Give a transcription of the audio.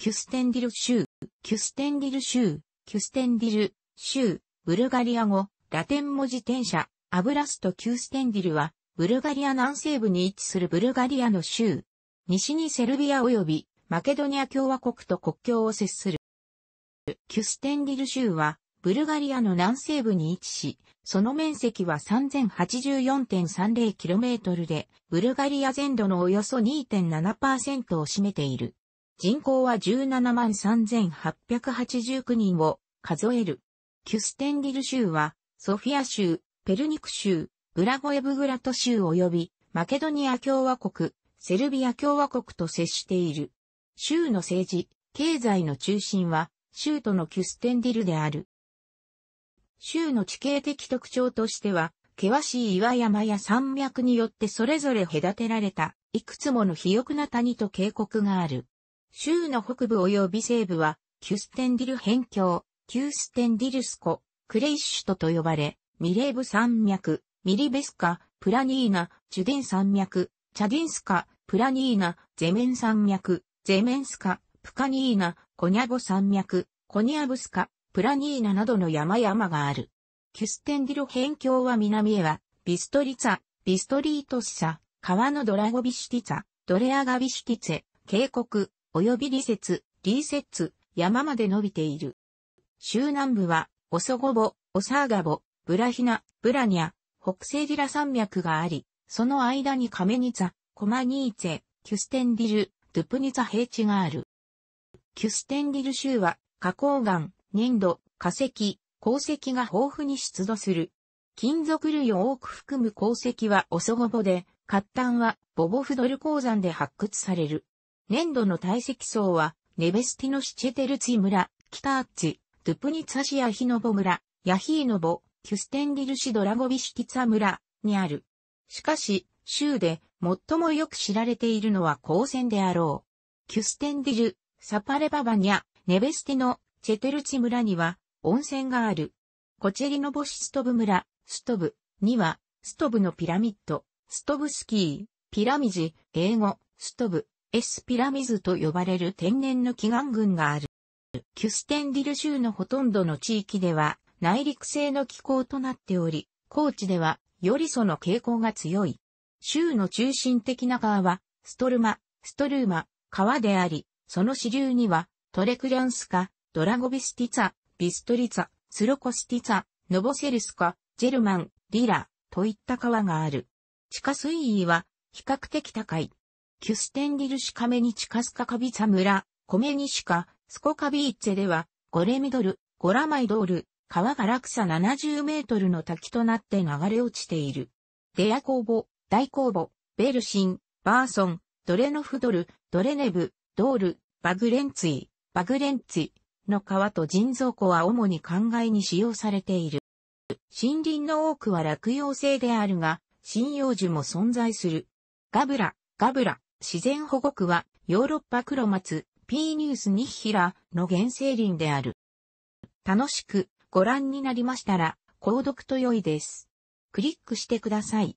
キュステンディル州、キュステンディル州、キュステンディル州、ブルガリア語、ラテン文字転写、アブラスト・キュステンディルは、ブルガリア南西部に位置するブルガリアの州、西にセルビア及びマケドニア共和国と国境を接する。キュステンディル州は、ブルガリアの南西部に位置し、その面積は 3084.30km で、ブルガリア全土のおよそ2.7%を占めている。人口は17万3889人を数える。キュステンディル州は、ソフィア州、ペルニク州、ブラゴエブグラト州及び、マケドニア共和国、セルビア共和国と接している。州の政治、経済の中心は、州都のキュステンディルである。州の地形的特徴としては、険しい岩山や山脈によってそれぞれ隔てられた、いくつもの肥沃な谷と渓谷がある。州の北部及び西部は、キュステンディル辺境、キュステンディルスコ、クレイシュトと呼ばれ、ミレーブ山脈、ミリベスカ、プラニーナ、ジュデン山脈、チャディンスカ、プラニーナ、ゼメン山脈、ゼメンスカ、プカニーナ、コニャボ山脈、コニャブスカ、プラニーナなどの山々がある。キュステンディル辺境は南へは、ビストリツァ、ビストリートシサ、川のドラゴビシティツァ、ドレアガビシティツェ、渓谷、及びリセツ、リーセッツ、山まで伸びている。州南部は、オソゴボ、オサーガボ、ブラヒナ、ブラニャ、北西ディラ山脈があり、その間にカメニツァ、コマニーツェ、キュステンディル、ドゥプニツァ平地がある。キュステンディル州は、花崗岩、粘土、化石、鉱石が豊富に出土する。金属類を多く含む鉱石はオソゴボで、活炭はボボフドル鉱山で発掘される。粘土の堆積層は、ネベスティノシチェテルツィ村、キターッチ、ドゥプニツァシアヒノボ村、ヤヒーノボ、キュステンディルシドラゴビシキツァ村にある。しかし、州で最もよく知られているのは光線であろう。キュステンディル、サパレババニャ、ネベスティノ、チェテルチ村には温泉がある。コチェリノボシストブ村、ストブには、ストブのピラミッド、ストブスキー、ピラミジ、英語、ストブエスピラミズと呼ばれる天然の奇岩群がある。キュステンディル州のほとんどの地域では内陸性の気候となっており、高地ではよりその傾向が強い。州の中心的な川はストルマ、ストルーマ、川であり、その支流にはトレクリャンスカ、ドラゴビスティツァ、ビストリツァ、スロコスティツァ、ノボセルスカ、ジェルマン、リラ、といった川がある。地下水位は比較的高い。キュステンディルシカメニチカスカカビサ村、コメニシカ、スコカビーッツェでは、ゴレミドル、ゴラマイドール、川が落差70メートルの滝となって流れ落ちている。デア公募、大公募、ベルシン、バーソン、ドレノフドル、ドレネブ、ドール、バグレンツイ、バグレンツイの川と人造湖は主に灌漑に使用されている。森林の多くは落葉性であるが、針葉樹も存在する。ガブラ、ガブラ、自然保護区はヨーロッパ黒松 P ニュースニッヒラの原生林である。楽しくご覧になりましたら購読と良いです。クリックしてください。